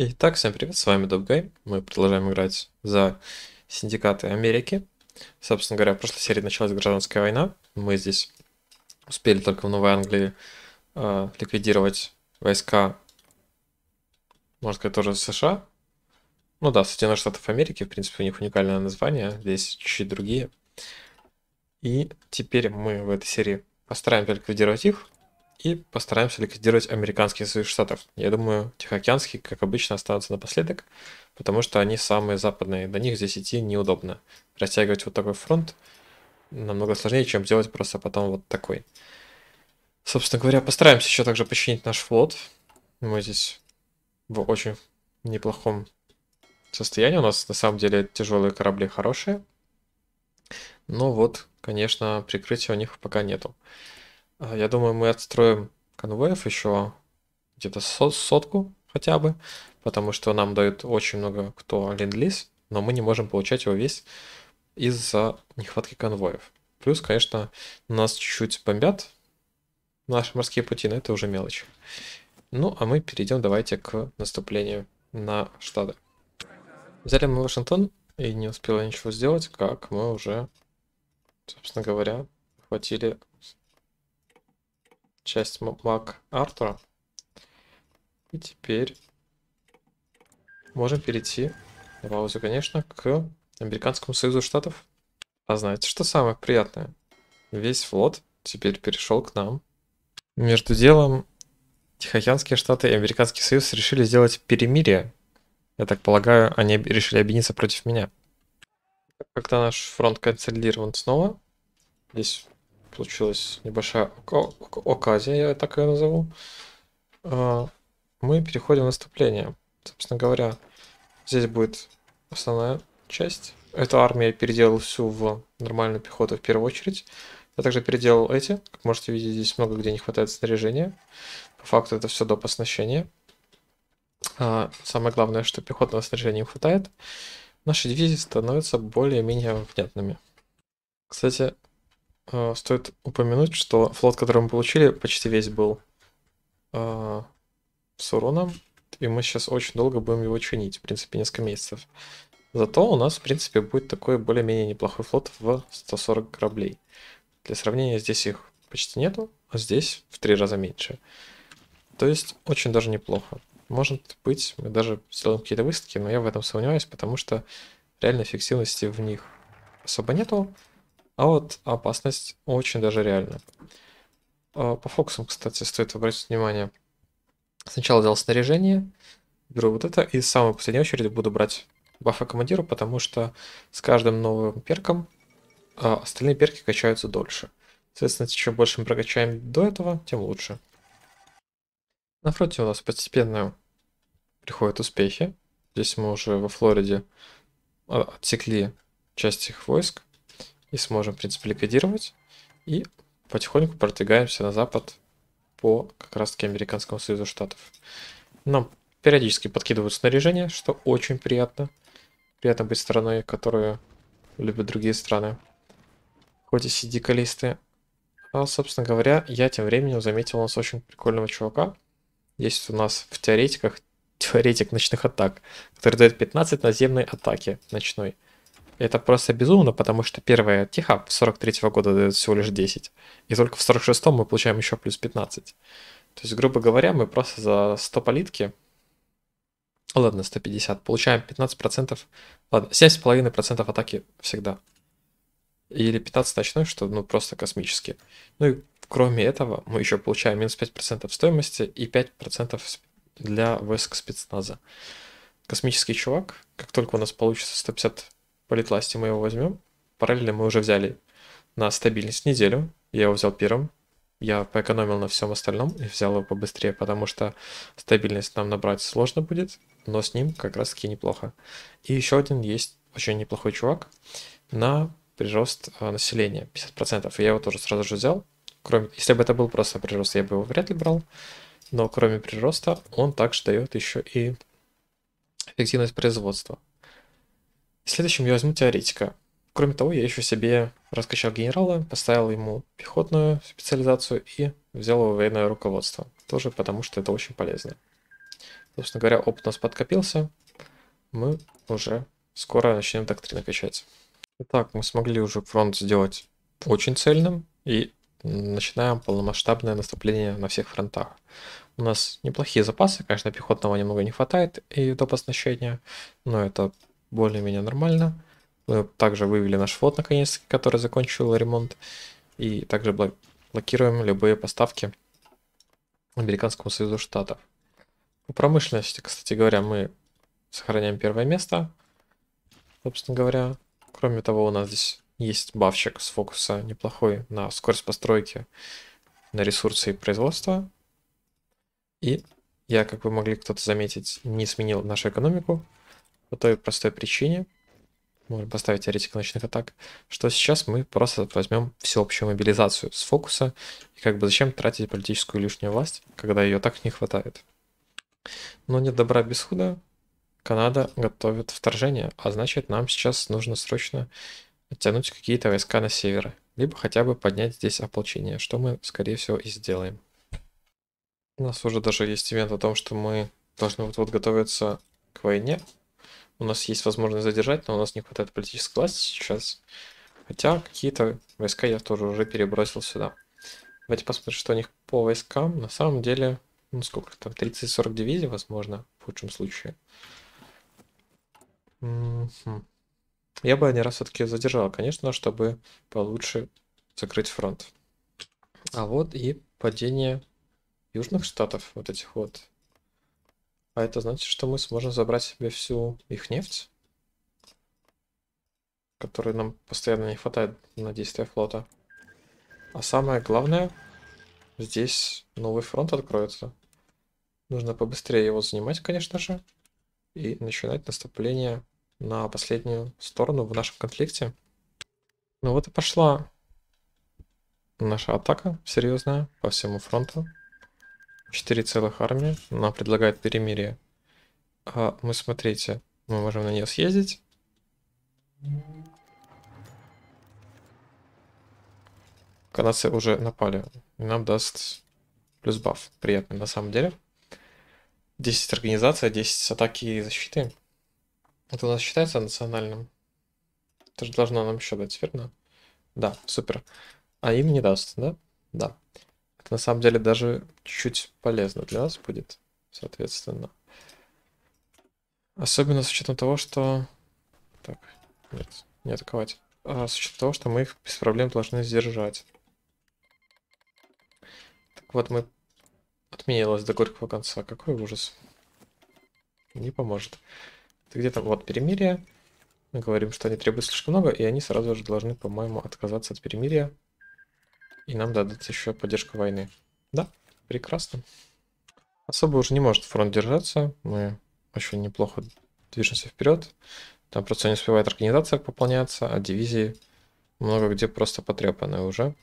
Итак, всем привет, с вами Допгай. Мы продолжаем играть за синдикаты Америки. Собственно говоря, в прошлой серии началась гражданская война. Мы здесь успели только в Новой Англии э, ликвидировать войска, можно сказать, тоже США. Ну да, Соединенных Штатов Америки, в принципе, у них уникальное название, здесь чуть-чуть другие. И теперь мы в этой серии постараемся ликвидировать их, и постараемся ликвидировать американские союз штатов. Я думаю, тихоокеанские, как обычно, останутся напоследок, потому что они самые западные, до них здесь идти неудобно. Растягивать вот такой фронт намного сложнее, чем делать просто потом вот такой. Собственно говоря, постараемся еще также починить наш флот. Мы здесь в очень неплохом состоянии. У нас на самом деле тяжелые корабли хорошие. Но вот, конечно, прикрытия у них пока нету. Э, я думаю, мы отстроим конвоев еще где-то сот, сотку хотя бы, потому что нам дают очень много кто линдлис, но мы не можем получать его весь из-за нехватки конвоев. Плюс, конечно, нас чуть-чуть бомбят наши морские пути, но это уже мелочь. Ну, а мы перейдем давайте к наступлению на Штаты. Взяли мы Вашингтон и не успела ничего сделать, как мы уже, собственно говоря, хватили часть моблак Артура. И теперь можем перейти на паузу, конечно, к Американскому Союзу Штатов. А знаете, что самое приятное? Весь флот теперь перешел к нам. Между делом, Тихоокеанские Штаты и Американский Союз решили сделать перемирие. Я так полагаю, они решили объединиться против меня. Когда наш фронт консолидирован снова, здесь получилась небольшая оказия, я так ее назову, а, мы переходим в наступление. Собственно говоря, здесь будет основная часть. Эту армию я переделал всю в нормальную пехоту в первую очередь. Я также переделал эти. Как можете видеть, здесь много где не хватает снаряжения. По факту это все доп. оснащение. А самое главное, что пехотного снаряжения не хватает. Наши дивизии становятся более-менее внятными. Кстати, а, стоит упомянуть, что флот, который мы получили, почти весь был э, с уроном, и мы сейчас очень долго будем его чинить, в принципе, несколько месяцев. Зато у нас, в принципе, будет такой более-менее неплохой флот в 140 кораблей. Для сравнения, здесь их почти нету, а здесь в три раза меньше. То есть, очень даже неплохо. Может быть, мы даже сделаем какие-то выставки, но я в этом сомневаюсь, потому что реально эффективности в них особо нету. А вот опасность очень даже реальна. А, по фокусам, кстати, стоит обратить внимание. Сначала взял снаряжение, беру вот это, и в самой последней очереди буду брать бафы командиру, потому что с каждым новым перком а, остальные перки качаются дольше. Соответственно, чем больше мы прокачаем до этого, тем лучше. На фронте у нас постепенно приходят успехи. Здесь мы уже во Флориде а, отсекли часть их войск. И сможем, в принципе, ликвидировать. И потихоньку продвигаемся на запад по как раз-таки Американскому Союзу Штатов. Нам периодически подкидывают снаряжение, что очень приятно. Приятно быть страной, которую любят другие страны. Хоть и сидикалисты. А, собственно говоря, я тем временем заметил у нас очень прикольного чувака. Есть у нас в теоретиках теоретик ночных атак, который дает 15 наземной атаки ночной. Это просто безумно, потому что первая Тиха 43 -го года дает всего лишь 10. И только в 46-м мы получаем еще плюс 15. То есть, грубо говоря, мы просто за 100 политки, ладно, 150, получаем 15%, ладно, 7,5% атаки всегда. Или 15 ночной, что ну просто космически. Ну и кроме этого мы еще получаем минус 5% стоимости и 5% для войск спецназа. Космический чувак, как только у нас получится 150 политласти мы его возьмем. Параллельно мы уже взяли на стабильность неделю. Я его взял первым. Я поэкономил на всем остальном и взял его побыстрее, потому что стабильность нам набрать сложно будет, но с ним как раз таки неплохо. И еще один есть очень неплохой чувак на прирост э, населения 50%. и Я его тоже сразу же взял. Кроме, если бы это был просто прирост, я бы его вряд ли брал. Но кроме прироста, он также дает еще и эффективность производства. Следующим я возьму теоретика. Кроме того, я еще себе раскачал генерала, поставил ему пехотную специализацию и взял его военное руководство. Тоже потому, что это очень полезно. Собственно говоря, опыт у нас подкопился. Мы уже скоро начнем доктрины качать. Итак, мы смогли уже фронт сделать очень цельным и начинаем полномасштабное наступление на всех фронтах. У нас неплохие запасы, конечно, пехотного немного не хватает и до поснащения, но это более-менее нормально. Мы э, также вывели наш флот наконец-таки, который закончил ремонт. И также блокируем любые поставки Американскому Союзу Штатов. По промышленности, кстати говоря, мы сохраняем первое место. Собственно говоря, кроме того, у нас здесь есть бафчик с фокуса неплохой на скорость постройки, на ресурсы и производство. И я, как вы могли кто-то заметить, не сменил нашу экономику, по той простой причине, можно поставить теоретику ночных атак, что сейчас мы просто возьмем всеобщую мобилизацию с фокуса, и как бы зачем тратить политическую лишнюю власть, когда ее так не хватает. Но нет добра без худа, Канада готовит вторжение, а значит нам сейчас нужно срочно оттянуть какие-то войска на север, либо хотя бы поднять здесь ополчение, что мы, скорее всего, и сделаем. У нас уже даже есть ивент о том, что мы должны вот-вот готовиться к войне, у нас есть возможность задержать, но у нас не хватает политической власти сейчас. Хотя какие-то войска я тоже уже перебросил сюда. Давайте посмотрим, что у них по войскам. На самом деле, ну сколько там, 30-40 дивизий, возможно, в худшем случае. Я бы один раз все-таки задержал, конечно, чтобы получше закрыть фронт. А вот и падение южных штатов, вот этих вот а это значит, что мы сможем забрать себе всю их нефть, которой нам постоянно не хватает на действия флота. А самое главное, здесь новый фронт откроется. Нужно побыстрее его занимать, конечно же, и начинать наступление на последнюю сторону в нашем конфликте. Ну вот и пошла наша атака серьезная по всему фронту. 4 целых армии. Она предлагает перемирие. А мы, смотрите, мы можем на нее съездить. Канадцы уже напали. И нам даст плюс баф. Приятно, на самом деле. 10 организация, 10 атаки и защиты. Это у нас считается национальным. Это же должно нам еще дать, верно? Да, супер. А им не даст, да? Да. Это на самом деле даже чуть чуть полезно для нас будет, соответственно. Особенно с учетом того, что... Так, нет, не атаковать. А с учетом того, что мы их без проблем должны сдержать. Так вот, мы... Отменилась до горького конца. Какой ужас. Не поможет. Ты где там? Вот, перемирие. Мы говорим, что они требуют слишком много, и они сразу же должны, по-моему, отказаться от перемирия. И нам дадут еще поддержку войны. Да, прекрасно. Особо уже не может фронт держаться. Мы очень неплохо движемся вперед. Там просто не успевает организация пополняться, а дивизии много где просто потрепаны уже.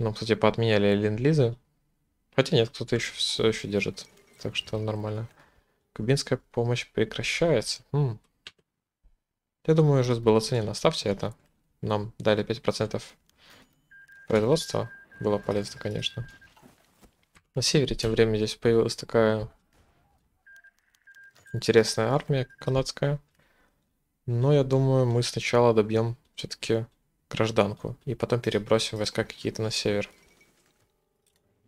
Ну, кстати, поотменяли ленд-лизы. Хотя нет, кто-то еще все еще держит. Так что нормально. Кубинская помощь прекращается. М хм. -м. Я думаю, уже было оценено. Оставьте это. Нам дали 5% производство было полезно, конечно. На севере тем временем здесь появилась такая интересная армия канадская. Но я думаю, мы сначала добьем все-таки гражданку. И потом перебросим войска какие-то на север.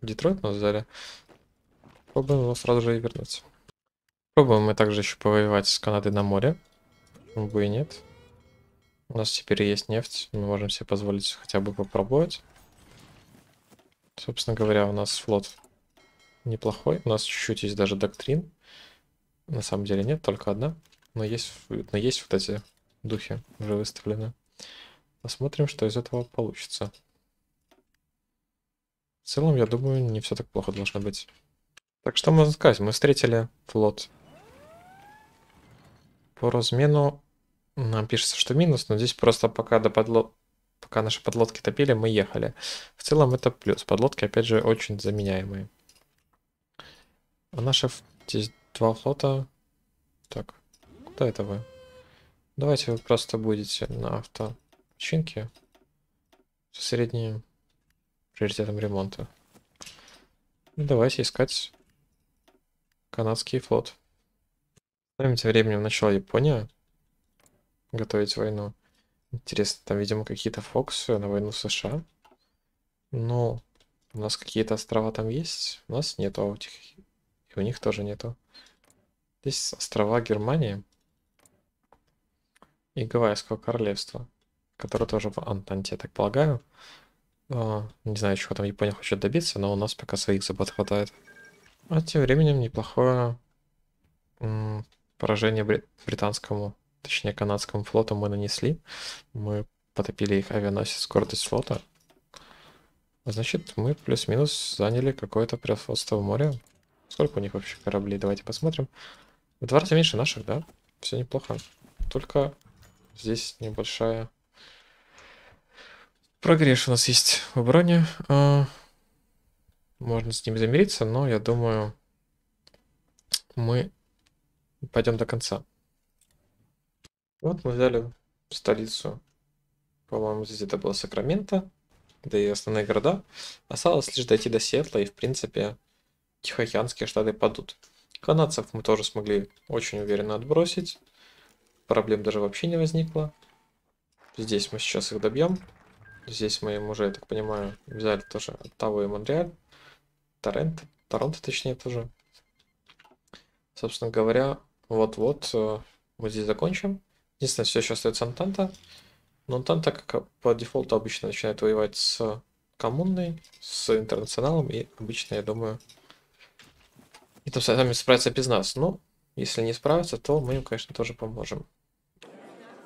Детройт нас взяли. попробуем его сразу же и вернуть. Пробуем мы также еще повоевать с Канадой на море. Бы и нет. У нас теперь есть нефть, мы можем себе позволить хотя бы попробовать. Собственно говоря, у нас флот неплохой. У нас чуть-чуть есть даже доктрин. На самом деле нет, только одна. Но есть, но есть вот эти духи уже выставлены. Посмотрим, что из этого получится. В целом, я думаю, не все так плохо должно быть. Так что можно сказать, мы встретили флот. По размену нам пишется, что минус, но здесь просто пока до подло... пока наши подлодки топили, мы ехали. В целом это плюс. Подлодки, опять же, очень заменяемые. А наши здесь два флота. Так, куда это вы? Давайте вы просто будете на авточинке со средним приоритетом ремонта. Давайте искать канадский флот. Становимся временем начала Япония готовить войну. Интересно, там, видимо, какие-то фокусы на войну США. Ну, у нас какие-то острова там есть? У нас нету, а у них... И у них тоже нету. Здесь острова Германии. И Гавайского королевства. Которое тоже в Антанте, я так полагаю. А, не знаю, чего там Япония хочет добиться, но у нас пока своих забот хватает. А тем временем неплохое поражение брит британскому точнее канадскому флоту мы нанесли. Мы потопили их авианосец гордость флота. Значит, мы плюс-минус заняли какое-то превосходство в море. Сколько у них вообще кораблей? Давайте посмотрим. В два раза меньше наших, да? Все неплохо. Только здесь небольшая... Прогресс у нас есть в броне. А, можно с ним замириться, но я думаю, мы пойдем до конца. Вот мы взяли столицу, по-моему, здесь это было Сакраменто, да и основные города. Осталось лишь дойти до Сиэтла, и, в принципе, Тихоокеанские штаты падут. Канадцев мы тоже смогли очень уверенно отбросить. Проблем даже вообще не возникло. Здесь мы сейчас их добьем. Здесь мы им уже, я так понимаю, взяли тоже Оттаву и Монреаль. Торрент. Торонто, точнее, тоже. Собственно говоря, вот-вот э, мы здесь закончим. Единственное, все еще остается Антанта. Но Антанта, как по дефолту, обычно начинает воевать с коммунной, с интернационалом, и обычно, я думаю, и там сами справятся без нас. Но если не справятся, то мы им, конечно, тоже поможем.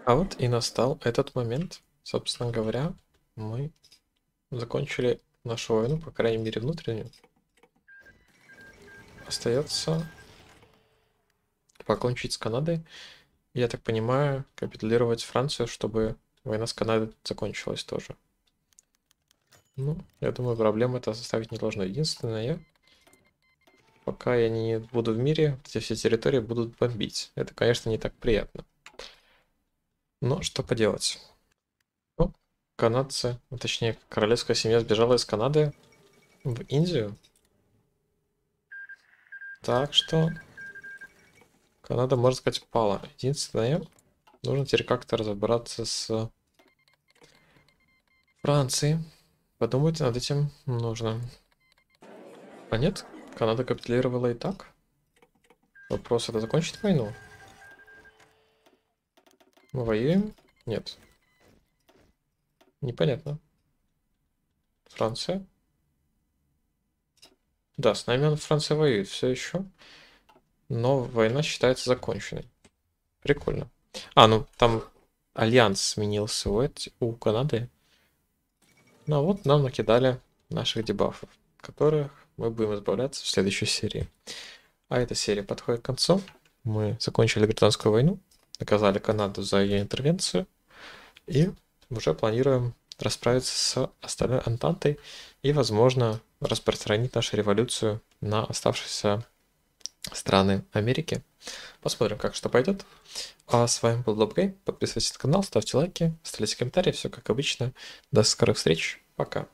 А вот и настал этот момент. Собственно говоря, мы закончили нашу войну, по крайней мере, внутреннюю. Остается покончить с Канадой я так понимаю, капитулировать Францию, чтобы война с Канадой закончилась тоже. Ну, я думаю, проблема это составить не должно. Единственное, пока я не буду в мире, эти все территории будут бомбить. Это, конечно, не так приятно. Но что поделать. Ну, канадцы, ну, точнее, королевская семья сбежала из Канады в Индию. Так что Канада, можно сказать, упала. Единственное, нужно теперь как-то разобраться с Францией. Подумайте над этим нужно. А нет, Канада капитулировала и так. Вопрос, это закончит войну? Мы воюем? Нет. Непонятно. Франция? Да, с нами Франция воюет все еще но война считается законченной. Прикольно. А, ну там альянс сменился у, эти, у Канады. Ну а вот нам накидали наших дебафов, которых мы будем избавляться в следующей серии. А эта серия подходит к концу. Мы закончили Британскую войну, наказали Канаду за ее интервенцию и уже планируем расправиться с остальной Антантой и, возможно, распространить нашу революцию на оставшийся страны Америки. Посмотрим, как что пойдет. А с вами был Добрей. Подписывайтесь на канал, ставьте лайки, оставляйте комментарии. Все как обычно. До скорых встреч. Пока.